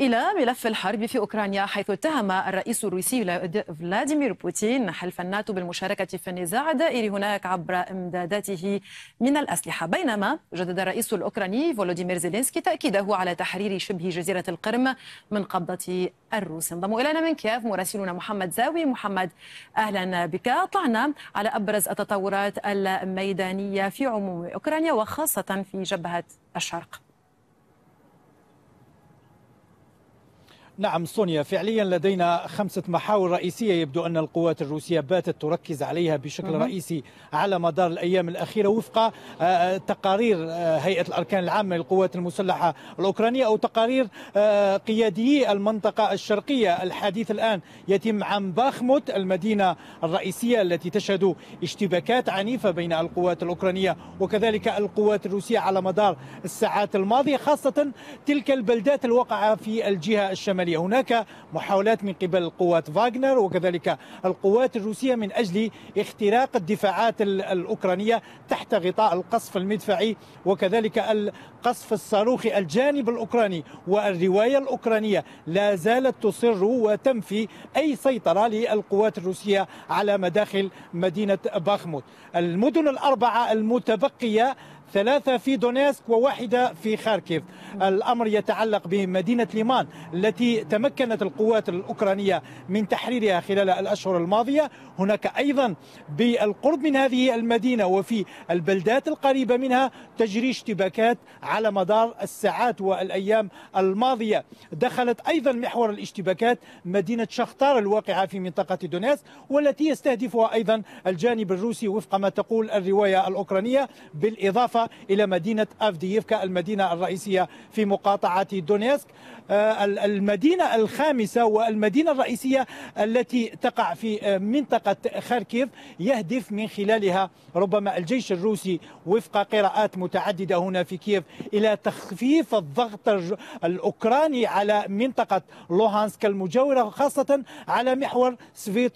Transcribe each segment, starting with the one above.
إلى ملف الحرب في أوكرانيا حيث اتهم الرئيس الروسي فلاديمير بوتين حلف الناتو بالمشاركة في النزاع الدائري هناك عبر إمداداته من الأسلحة بينما جدد الرئيس الأوكراني فولوديمير زيلينسكي تأكيده على تحرير شبه جزيرة القرم من قبضة الروس انضم إلينا من كيف مراسلنا محمد زاوي محمد أهلا بك طعنا على أبرز التطورات الميدانية في عموم أوكرانيا وخاصة في جبهة الشرق نعم سونيا فعليا لدينا خمسة محاور رئيسية يبدو أن القوات الروسية باتت تركز عليها بشكل رئيسي على مدار الأيام الأخيرة وفق آه، تقارير آه، هيئة الأركان العامة للقوات المسلحة الأوكرانية أو تقارير آه، قياديي المنطقة الشرقية الحديث الآن يتم عن باخموت المدينة الرئيسية التي تشهد اشتباكات عنيفة بين القوات الأوكرانية وكذلك القوات الروسية على مدار الساعات الماضية خاصة تلك البلدات الواقعة في الجهة الشمالية الشمالية هناك محاولات من قبل القوات فاغنر وكذلك القوات الروسية من أجل اختراق الدفاعات الأوكرانية تحت غطاء القصف المدفعي وكذلك القصف الصاروخي الجانب الأوكراني والرواية الأوكرانية لا زالت تصر وتنفي أي سيطرة للقوات الروسية على مداخل مدينة باخموت المدن الأربعة المتبقية ثلاثة في دونيسك وواحدة في خاركيف الأمر يتعلق بمدينة ليمان التي تمكنت القوات الأوكرانية من تحريرها خلال الأشهر الماضية هناك أيضا بالقرب من هذه المدينة وفي البلدات القريبة منها تجري اشتباكات على مدار الساعات والأيام الماضية دخلت أيضا محور الاشتباكات مدينة شختار الواقعة في منطقة دونيسك والتي يستهدفها أيضا الجانب الروسي وفق ما تقول الرواية الأوكرانية بالإضافة بالإضافة إلى مدينة أفدييفكا المدينة الرئيسية في مقاطعة دونيسك آه، المدينة الخامسة والمدينة الرئيسية التي تقع في آه، منطقة خاركيف يهدف من خلالها ربما الجيش الروسي وفق قراءات متعددة هنا في كييف إلى تخفيف الضغط الأوكراني على منطقة لوهانسك المجاورة وخاصة على محور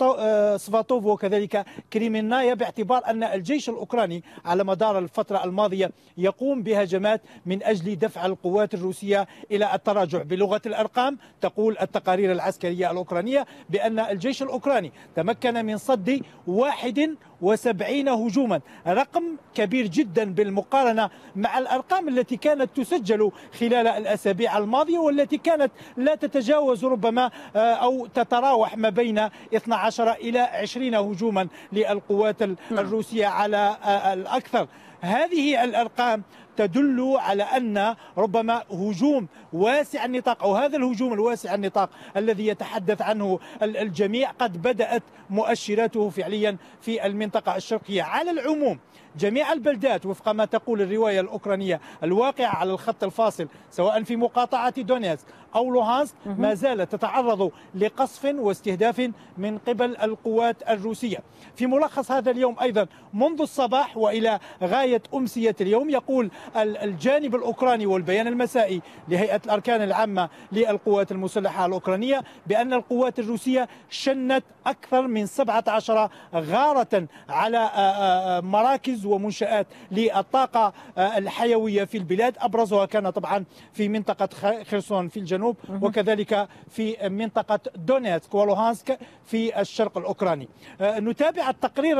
آه، سفاتوف وكذلك كريمينايا باعتبار أن الجيش الأوكراني على مدار الفترة الماضية القضية يقوم بهجمات من أجل دفع القوات الروسية إلى التراجع بلغة الأرقام تقول التقارير العسكرية الأوكرانية بأن الجيش الأوكراني تمكن من صد واحد وسبعين هجوما رقم كبير جدا بالمقارنة مع الأرقام التي كانت تسجل خلال الأسابيع الماضية والتي كانت لا تتجاوز ربما آه، أو تتراوح ما بين 12 إلى 20 هجوما للقوات الروسية على آه، الأكثر هذه الارقام تدل على أن ربما هجوم واسع النطاق أو هذا الهجوم الواسع النطاق الذي يتحدث عنه الجميع قد بدأت مؤشراته فعليا في المنطقة الشرقية على العموم جميع البلدات وفق ما تقول الرواية الأوكرانية الواقعة على الخط الفاصل سواء في مقاطعة دونيتسك أو لوهانسك ما زالت تتعرض لقصف واستهداف من قبل القوات الروسية في ملخص هذا اليوم أيضا منذ الصباح وإلى غاية أمسية اليوم يقول الجانب الأوكراني والبيان المسائي لهيئة الأركان العامة للقوات المسلحة الأوكرانية بأن القوات الروسية شنت أكثر من 17 غارة على آه، آه، آه، مراكز غاز ومنشآت للطاقة آه، الحيوية في البلاد أبرزها كان طبعا في منطقة خرسون في الجنوب وكذلك في منطقة دونيتسك ولوهانسك في الشرق الأوكراني آه، نتابع التقرير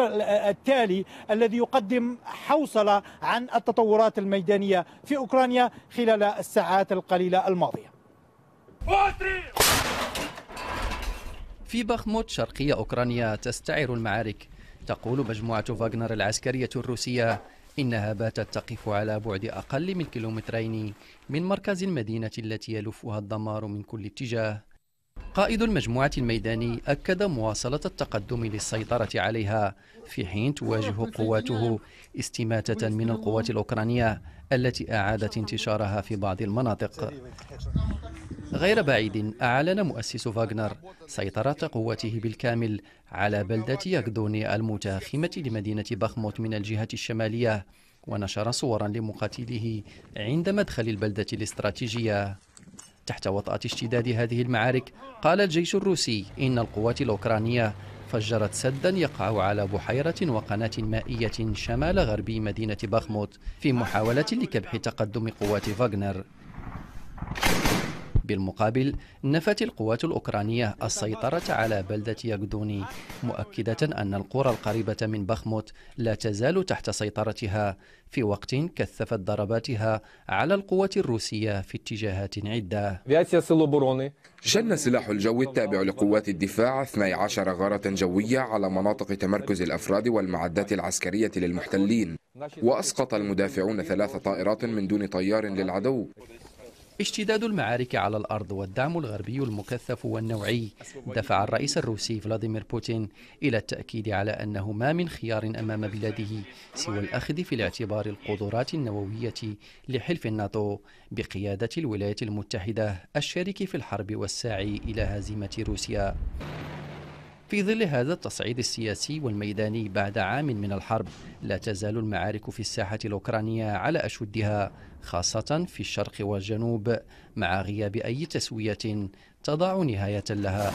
التالي الذي يقدم حوصلة عن التطورات الميدانية في أوكرانيا خلال الساعات القليلة الماضية في بخموت شرقية أوكرانيا تستعر المعارك تقول مجموعة فاغنر العسكرية الروسية إنها باتت تقف على بعد أقل من كيلومترين من مركز المدينة التي يلفها الدمار من كل اتجاه قائد المجموعة الميداني أكد مواصلة التقدم للسيطرة عليها في حين تواجه قواته استماتة من القوات الأوكرانية التي أعادت انتشارها في بعض المناطق غير بعيد أعلن مؤسس فاغنر سيطرة قواته بالكامل على بلدة يغدوني المتاخمة لمدينة بخموت من الجهة الشمالية ونشر صورا لمقاتليه عند مدخل البلدة الاستراتيجية تحت وطأة اشتداد هذه المعارك قال الجيش الروسي إن القوات الأوكرانية فجرت سدا يقع على بحيرة وقناة مائية شمال غربي مدينة بخموت في محاولة لكبح تقدم قوات فاغنر بالمقابل نفت القوات الأوكرانية السيطرة على بلدة يغدوني مؤكدة أن القرى القريبة من بخموت لا تزال تحت سيطرتها في وقت كثفت ضرباتها على القوات الروسية في اتجاهات عدة شن سلاح الجو التابع لقوات الدفاع 12 غارة جوية على مناطق تمركز الأفراد والمعدات العسكرية للمحتلين وأسقط المدافعون ثلاث طائرات من دون طيار للعدو اشتداد المعارك على الأرض والدعم الغربي المكثف والنوعي دفع الرئيس الروسي فلاديمير بوتين إلى التأكيد على أنه ما من خيار أمام بلاده سوى الأخذ في الاعتبار القدرات النووية لحلف الناتو بقيادة الولايات المتحدة الشارك في الحرب والساعي إلى هزيمة روسيا في ظل هذا التصعيد السياسي والميداني بعد عام من الحرب لا تزال المعارك في الساحة الأوكرانية على أشدها خاصة في الشرق والجنوب مع غياب أي تسوية تضع نهاية لها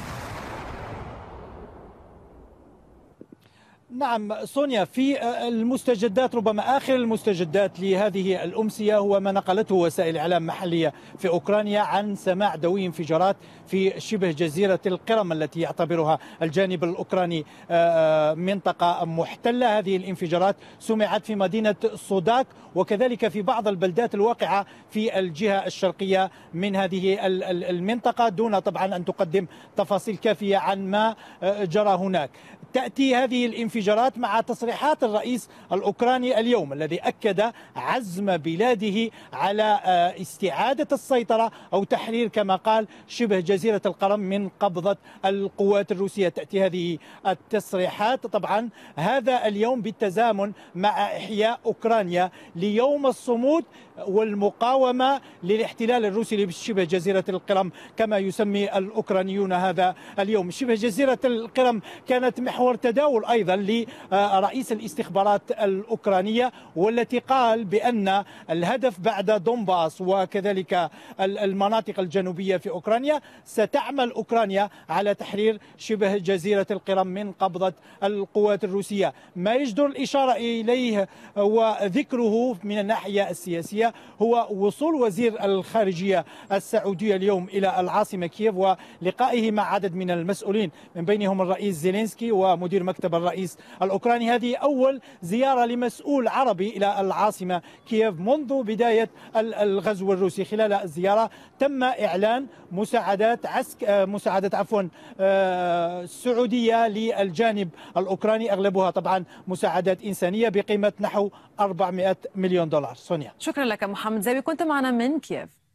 نعم سونيا في آه، المستجدات ربما آخر المستجدات لهذه الأمسية هو ما نقلته وسائل إعلام محلية في أوكرانيا عن سماع دوي انفجارات في شبه جزيرة القرم التي يعتبرها الجانب الأوكراني آه، آه، منطقة محتلة هذه الانفجارات سمعت في مدينة صوداك وكذلك في بعض البلدات الواقعة في الجهة الشرقية من هذه المنطقة دون طبعا أن تقدم تفاصيل كافية عن ما جرى هناك تأتي هذه الانفجارات الانفجارات مع تصريحات الرئيس الأوكراني اليوم الذي أكد عزم بلاده على آه، استعادة السيطرة أو تحرير كما قال شبه جزيرة القرم من قبضة القوات الروسية تأتي هذه التصريحات طبعا هذا اليوم بالتزامن مع إحياء أوكرانيا ليوم الصمود والمقاومة للاحتلال الروسي لشبه جزيرة القرم كما يسمي الأوكرانيون هذا اليوم شبه جزيرة القرم كانت محور تداول أيضا لرئيس الاستخبارات الأوكرانية والتي قال بأن الهدف بعد دونباس وكذلك المناطق الجنوبية في أوكرانيا ستعمل أوكرانيا على تحرير شبه جزيرة القرم من قبضة القوات الروسية ما يجدر الإشارة إليه وذكره من الناحية السياسية هو وصول وزير الخارجية السعودية اليوم إلى العاصمة كييف ولقائه مع عدد من المسؤولين من بينهم الرئيس زيلينسكي ومدير مكتب الرئيس الأوكراني هذه أول زيارة لمسؤول عربي إلى العاصمة كييف منذ بداية الغزو الروسي خلال الزيارة تم إعلان مساعدات عسك آه، مساعدات عفوا آه، سعودية للجانب الأوكراني أغلبها طبعا مساعدات إنسانية بقيمة نحو 400 مليون دولار سونيا شكرا لك محمد زاوي كنت معنا من كييف